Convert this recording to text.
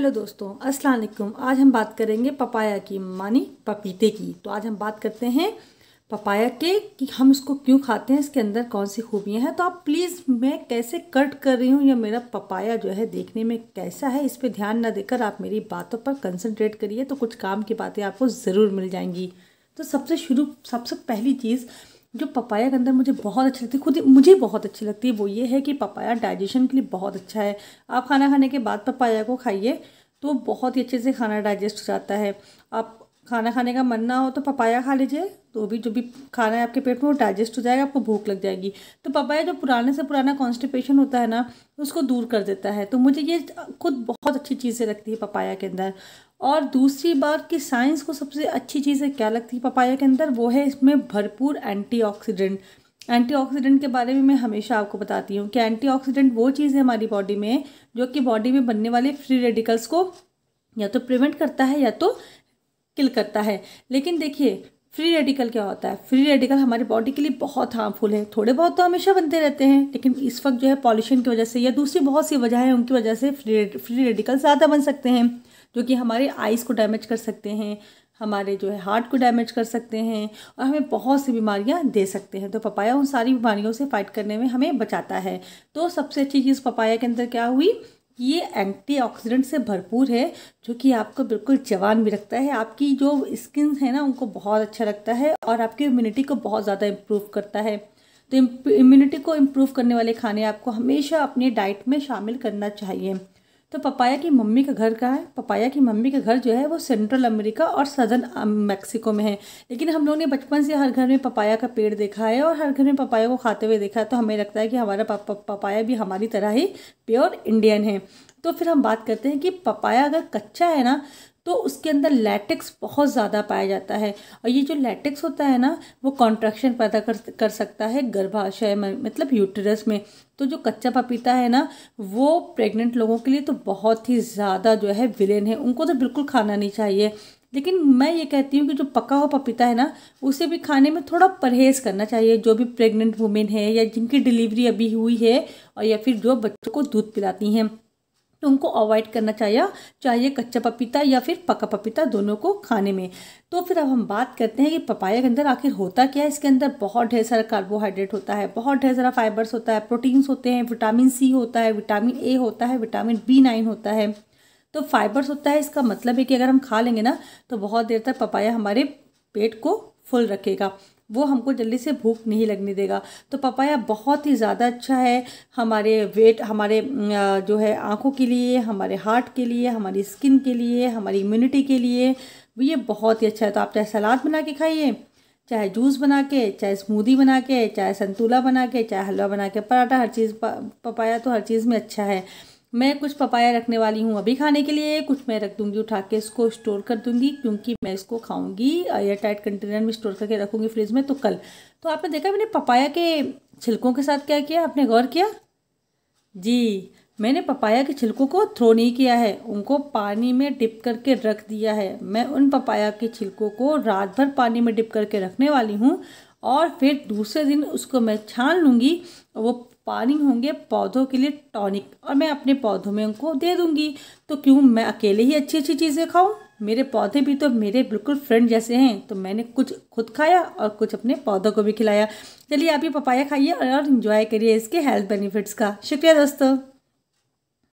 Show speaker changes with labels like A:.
A: hello दोस्तों अस्सलाम वालेकुम आज हम बात करेंगे पपाया की मानी पपीते की तो आज हम बात करते हैं पपाया के कि हम इसको क्यों खाते हैं इसके अंदर कौन सी खूबियां हैं तो आप प्लीज़ मैं कैसे कट कर रही हूँ या मेरा पपाया जो है देखने में कैसा है इस पर ध्यान ना देकर आप मेरी बातों पर कंसंट्रेट करिए तो कुछ काम की बातें आपको ज़रूर मिल जाएंगी तो सबसे शुरू सबसे पहली चीज़ जो पपाया के अंदर मुझे बहुत अच्छी लगती है खुद मुझे बहुत अच्छी लगती है वो ये है कि पपाया डाइजेशन के लिए बहुत अच्छा है आप खाना खाने के बाद पपाया को खाइए तो बहुत ही अच्छे से खाना डाइजेस्ट हो जाता है आप खाना खाने का मन ना हो तो पपाया खा लीजिए तो भी जो भी खाना है आपके पेट में वो डाइजेस्ट हो जाएगा आपको भूख लग जाएगी तो पपाया जो पुराने से पुराना कॉन्स्टिपेशन होता है ना उसको दूर कर देता है तो मुझे ये खुद बहुत अच्छी चीज़ें लगती है पपाया के अंदर और दूसरी बात कि साइंस को सबसे अच्छी चीज़ें क्या लगती है पपाया के अंदर वो है इसमें भरपूर एंटीऑक्सीडेंट एंटीऑक्सीडेंट के बारे में मैं हमेशा आपको बताती हूँ कि एंटीऑक्सीडेंट वो चीज़ है हमारी बॉडी में जो कि बॉडी में बनने वाले फ्री रेडिकल्स को या तो प्रिवेंट करता है या तो किल करता है लेकिन देखिए फ्री रेडिकल क्या होता है फ्री रेडिकल हमारी बॉडी के लिए बहुत हार्मफुल है थोड़े बहुत तो हमेशा बनते रहते हैं लेकिन इस वक्त जो है पॉल्यूशन की वजह से या दूसरी बहुत सी वजह है उनकी वजह से फ्री फ्री रेडिकल ज़्यादा बन सकते हैं जो कि हमारे आइज़ को डैमेज कर सकते हैं हमारे जो है हार्ट को डैमेज कर सकते हैं और हमें बहुत सी बीमारियां दे सकते हैं तो पपाया उन सारी बीमारियों से फाइट करने में हमें बचाता है तो सबसे अच्छी चीज़ पपाया के अंदर क्या हुई ये एंटीऑक्सीडेंट से भरपूर है जो कि आपको बिल्कुल जवान भी रखता है आपकी जो स्किन है ना उनको बहुत अच्छा रखता है और आपकी इम्यूनिटी को बहुत ज़्यादा इम्प्रूव करता है तो इम्यूनिटी को इम्प्रूव करने वाले खाने आपको हमेशा अपने डाइट में शामिल करना चाहिए तो पपाया की मम्मी का घर कहाँ है पपाया की मम्मी का घर जो है वो सेंट्रल अमेरिका और सदर्न मैक्सिको में है लेकिन हम लोग ने बचपन से हर घर में पपाया का पेड़ देखा है और हर घर में पपाया को खाते हुए देखा है तो हमें लगता है कि हमारा पपाया भी हमारी तरह ही प्योर इंडियन है तो फिर हम बात करते हैं कि पपाया अगर कच्चा है ना तो उसके अंदर लैटेक्स बहुत ज़्यादा पाया जाता है और ये जो लैटेक्स होता है ना वो कॉन्ट्रैक्शन पैदा कर कर सकता है गर्भाशय में मतलब यूटरस में तो जो कच्चा पपीता है ना वो प्रेग्नेंट लोगों के लिए तो बहुत ही ज़्यादा जो है विलेन है उनको तो बिल्कुल खाना नहीं चाहिए लेकिन मैं ये कहती हूँ कि जो पका हुआ पपीता है ना उसे भी खाने में थोड़ा परहेज़ करना चाहिए जो भी प्रेग्नेंट वुमेन है या जिनकी डिलीवरी अभी हुई है और या फिर जो बच्चों को दूध पिलाती हैं तो उनको अवॉइड करना चाहिए चाहिए कच्चा पपीता या फिर पका पपीता दोनों को खाने में तो फिर अब हम बात करते हैं कि पपाया के अंदर आखिर होता क्या है इसके अंदर बहुत ढेर सारा कार्बोहाइड्रेट होता है बहुत ढेर सारा फाइबर्स होता है प्रोटीन्स होते हैं विटामिन सी होता है विटामिन ए होता है विटामिन बी नाइन होता है तो फाइबर्स होता है इसका मतलब है कि अगर हम खा लेंगे ना तो बहुत देर तक पपाया हमारे पेट को फुल रखेगा वो हमको जल्दी से भूख नहीं लगने देगा तो पपाया बहुत ही ज़्यादा अच्छा है हमारे वेट हमारे जो है आँखों के लिए हमारे हार्ट के लिए हमारी स्किन के लिए हमारी इम्यूनिटी के लिए ये बहुत ही अच्छा है तो आप चाहे सलाद बना के खाइए चाहे जूस बना के चाहे स्मूदी बना के चाहे संतूला बना के चाहे हलवा बना के पराठा हर चीज़ पपाया तो हर चीज़ में अच्छा है मैं कुछ पपाया रखने वाली हूँ अभी खाने के लिए कुछ मैं रख दूंगी उठा के इसको स्टोर कर दूंगी क्योंकि मैं इसको खाऊंगी एयर टाइट कंटेनर में स्टोर करके रखूंगी फ्रिज में तो कल तो आपने देखा मैंने पपाया के छिलकों के साथ क्या किया आपने गौर किया जी मैंने पपाया के छिलकों को थ्रो नहीं किया है उनको पानी में डिप करके रख दिया है मैं उन पपाया के छिलकों को रात भर पानी में डिप करके रखने वाली हूँ और फिर दूसरे दिन उसको मैं छान लूँगी वो पानी होंगे पौधों के लिए टॉनिक और मैं अपने पौधों में उनको दे दूंगी तो क्यों मैं अकेले ही अच्छी अच्छी चीज़ें खाऊं मेरे पौधे भी तो मेरे बिल्कुल फ्रेंड जैसे हैं तो मैंने कुछ खुद खाया और कुछ अपने पौधों को भी खिलाया चलिए आप ये पपाया खाइए और इन्जॉय करिए इसके हेल्थ बेनिफिट्स का शुक्रिया दोस्तों